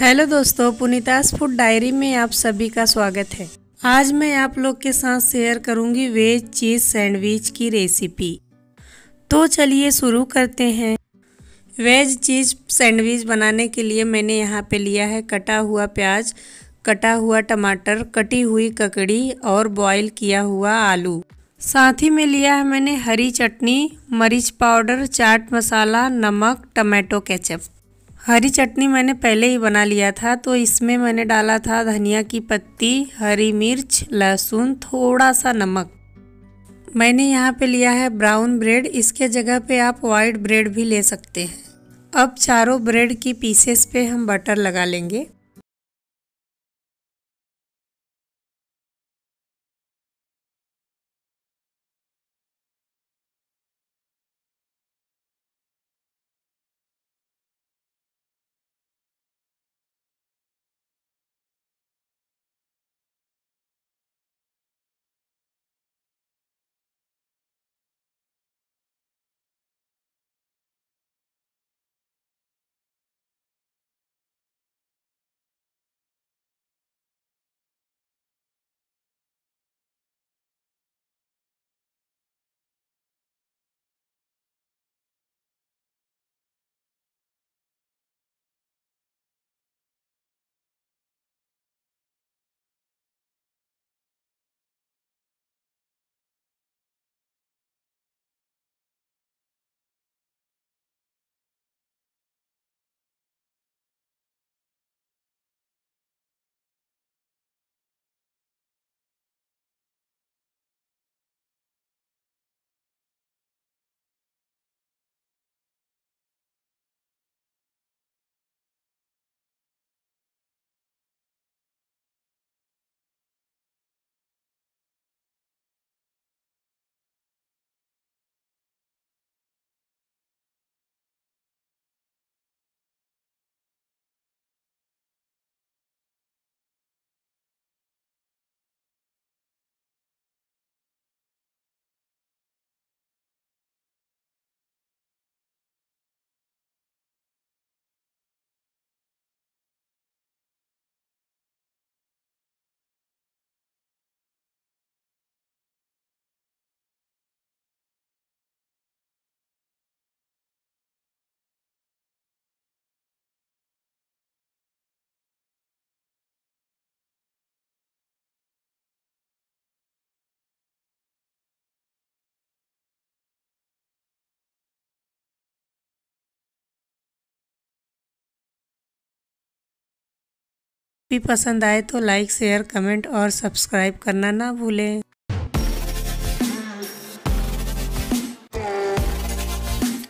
hello दोस्तों पुनीतास food diary में आप सभी का स्वागत है आज मैं आप लोग के साथ शेयर करूंगी वेज चीज़ सैंडविच की रेसिपी तो चलिए शुरू करते हैं वेज चीज़ सैंडविच बनाने के लिए मैंने यहाँ पे लिया है कटा हुआ प्याज कटा हुआ टमाटर कटी हुई ककड़ी और बॉईल किया हुआ आलू साथ ही में लिया है मैंने हरी चटनी मरीच पाउडर चाट मसाला नमक टमाटो केचप हरी चटनी मैंने पहले ही बना लिया था तो इसमें मैंने डाला था धनिया की पत्ती हरी मिर्च लहसुन थोड़ा सा नमक मैंने यहाँ पे लिया है ब्राउन ब्रेड इसके जगह पे आप वाइट ब्रेड भी ले सकते हैं अब चारों ब्रेड की पीसेस पे हम बटर लगा लेंगे भी पसंद आए तो लाइक शेयर कमेंट और सब्सक्राइब करना ना भूलें